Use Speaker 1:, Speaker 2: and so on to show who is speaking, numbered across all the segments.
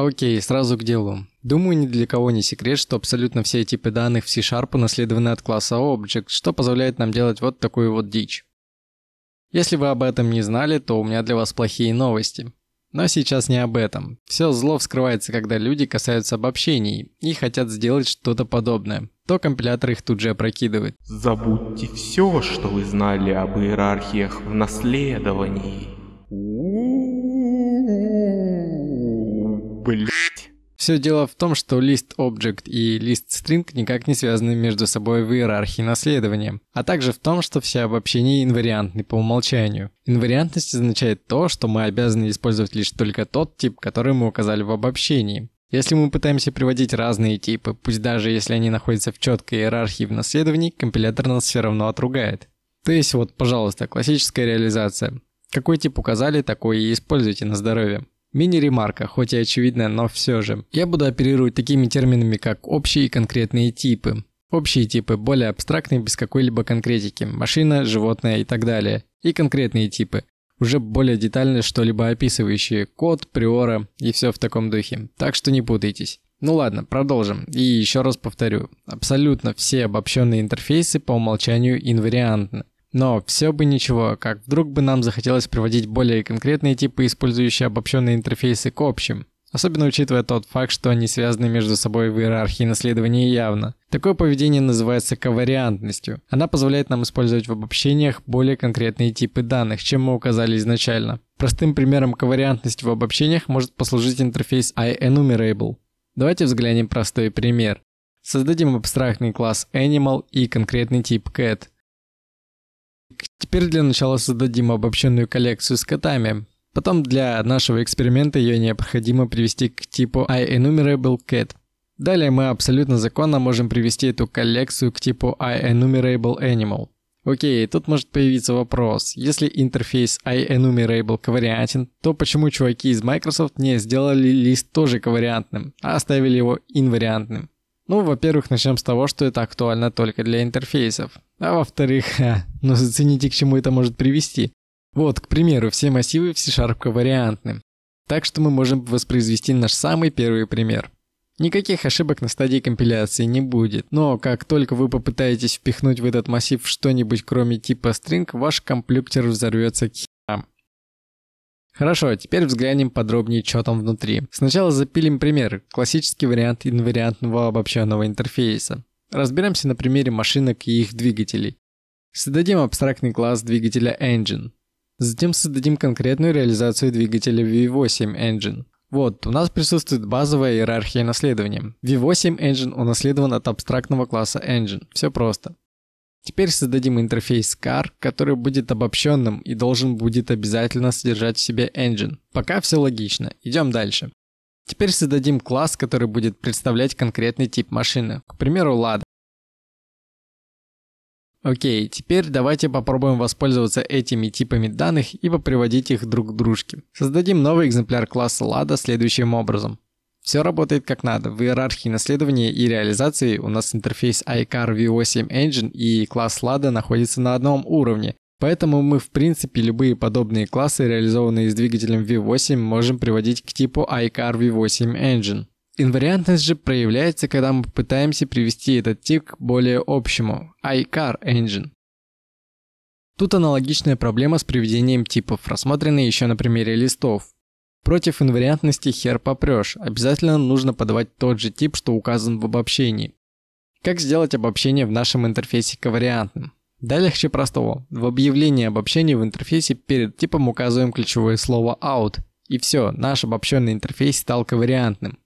Speaker 1: Окей, сразу к делу. Думаю, ни для кого не секрет, что абсолютно все типы данных в C-Sharp унаследованы от класса Object, что позволяет нам делать вот такую вот дичь. Если вы об этом не знали, то у меня для вас плохие новости. Но сейчас не об этом. Все зло вскрывается, когда люди касаются обобщений и хотят сделать что-то подобное. То компилятор их тут же опрокидывает. Забудьте все, что вы знали об иерархиях в наследовании. блять. Все дело в том, что лист Object и лист String никак не связаны между собой в иерархии наследования, а также в том, что все обобщения инвариантны по умолчанию. Инвариантность означает то, что мы обязаны использовать лишь только тот тип, который мы указали в обобщении. Если мы пытаемся приводить разные типы, пусть даже если они находятся в четкой иерархии в наследовании, компилятор нас все равно отругает. То есть вот, пожалуйста, классическая реализация. Какой тип указали, такой и используйте на здоровье. Мини-ремарка, хоть и очевидная, но все же. Я буду оперировать такими терминами, как общие и конкретные типы. Общие типы более абстрактные, без какой-либо конкретики. Машина, животное и так далее. И конкретные типы уже более детально что-либо описывающие код, приора и все в таком духе. Так что не путайтесь. Ну ладно, продолжим. И еще раз повторю. Абсолютно все обобщенные интерфейсы по умолчанию инвариантны. Но все бы ничего, как вдруг бы нам захотелось приводить более конкретные типы, использующие обобщенные интерфейсы к общим. Особенно учитывая тот факт, что они связаны между собой в иерархии наследования явно. Такое поведение называется ковариантностью. Она позволяет нам использовать в обобщениях более конкретные типы данных, чем мы указали изначально. Простым примером ковариантности в обобщениях может послужить интерфейс iEnumerable. Давайте взглянем простой пример. Создадим абстрактный класс Animal и конкретный тип Cat – Теперь для начала создадим обобщенную коллекцию с котами. Потом для нашего эксперимента ее необходимо привести к типу iEnumerable cat. Далее мы абсолютно законно можем привести эту коллекцию к типу iEnumerable animal. Окей, тут может появиться вопрос. Если интерфейс iEnumerable ковариантен, то почему чуваки из Microsoft не сделали лист тоже ковариантным, а оставили его инвариантным? Ну, во-первых, начнем с того, что это актуально только для интерфейсов. А во-вторых, ну зацените, к чему это может привести. Вот, к примеру, все массивы в C-Sharp ковариантны. Так что мы можем воспроизвести наш самый первый пример. Никаких ошибок на стадии компиляции не будет, но как только вы попытаетесь впихнуть в этот массив что-нибудь кроме типа string, ваш комплюктер взорвется к херам. Хорошо, теперь взглянем подробнее, что там внутри. Сначала запилим пример, классический вариант инвариантного обобщенного интерфейса. Разберемся на примере машинок и их двигателей. Создадим абстрактный класс двигателя Engine. Затем создадим конкретную реализацию двигателя V8 Engine. Вот, у нас присутствует базовая иерархия наследования. V8 Engine унаследован от абстрактного класса Engine. Все просто. Теперь создадим интерфейс car, который будет обобщенным и должен будет обязательно содержать в себе engine. Пока все логично. Идем дальше. Теперь создадим класс, который будет представлять конкретный тип машины, к примеру, Лада. Окей, теперь давайте попробуем воспользоваться этими типами данных и поприводить их друг к дружке. Создадим новый экземпляр класса Лада следующим образом. Все работает как надо. В иерархии наследования и реализации у нас интерфейс iCar V8 Engine и класс Lada находится на одном уровне, Поэтому мы в принципе любые подобные классы, реализованные с двигателем V8, можем приводить к типу iCar V8 Engine. Инвариантность же проявляется, когда мы пытаемся привести этот тип к более общему iCar Engine. Тут аналогичная проблема с приведением типов, рассмотренная еще на примере листов. Против инвариантности хер попрешь, обязательно нужно подавать тот же тип, что указан в обобщении. Как сделать обобщение в нашем интерфейсе ковариантным? Да легче простого. В объявлении об общении в интерфейсе перед типом указываем ключевое слово out, и все, наш обобщенный интерфейс стал ковариантным.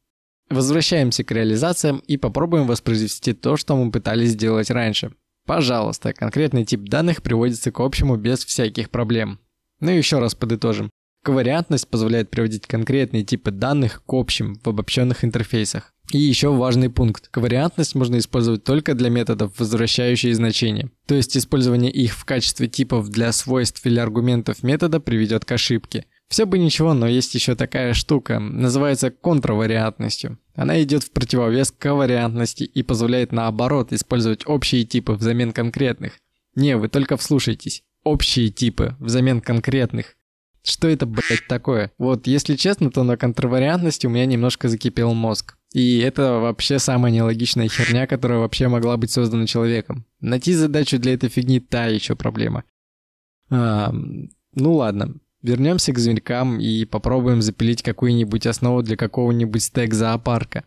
Speaker 1: Возвращаемся к реализациям и попробуем воспроизвести то, что мы пытались сделать раньше. Пожалуйста, конкретный тип данных приводится к общему без всяких проблем. Ну и еще раз подытожим. Ковариантность позволяет приводить конкретные типы данных к общим в обобщенных интерфейсах. И еще важный пункт. Ковариантность можно использовать только для методов, возвращающие значения. То есть использование их в качестве типов для свойств или аргументов метода приведет к ошибке. Все бы ничего, но есть еще такая штука, называется контравариантностью. Она идет в противовес ковариантности и позволяет наоборот использовать общие типы взамен конкретных. Не, вы только вслушайтесь. Общие типы взамен конкретных. Что это, блядь, такое? Вот, если честно, то на контравариантности у меня немножко закипел мозг. И это вообще самая нелогичная херня, которая вообще могла быть создана человеком. Найти задачу для этой фигни та еще проблема. А, ну ладно, вернемся к зверькам и попробуем запилить какую-нибудь основу для какого-нибудь стек зоопарка.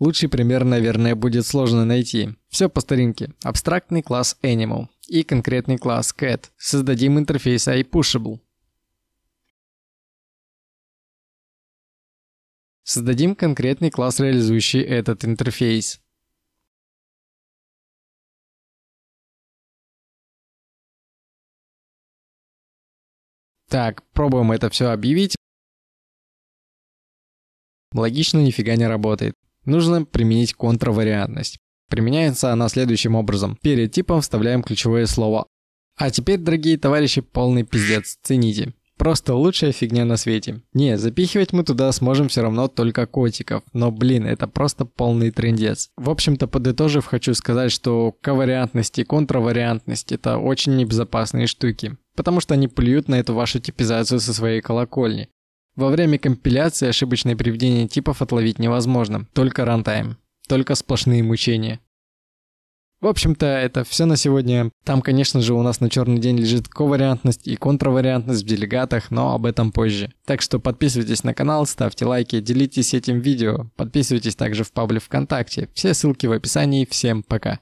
Speaker 1: Лучший пример, наверное, будет сложно найти. Все по старинке. Абстрактный класс Animal и конкретный класс Cat. Создадим интерфейс iPushable. Создадим конкретный класс, реализующий этот интерфейс. Так, пробуем это все объявить. Логично нифига не работает. Нужно применить контравариантность. Применяется она следующим образом. Перед типом вставляем ключевое слово. А теперь, дорогие товарищи, полный пиздец, цените. Просто лучшая фигня на свете. Не, запихивать мы туда сможем все равно только котиков. Но, блин, это просто полный трендец. В общем-то, подытожив, хочу сказать, что ковариантность и контравариантность — это очень небезопасные штуки. Потому что они плюют на эту вашу типизацию со своей колокольни. Во время компиляции ошибочное приведение типов отловить невозможно. Только рантайм. Только сплошные мучения. В общем-то, это все на сегодня. Там, конечно же, у нас на черный день лежит ковариантность и контравариантность в делегатах, но об этом позже. Так что подписывайтесь на канал, ставьте лайки, делитесь этим видео, подписывайтесь также в пабле ВКонтакте. Все ссылки в описании. Всем пока.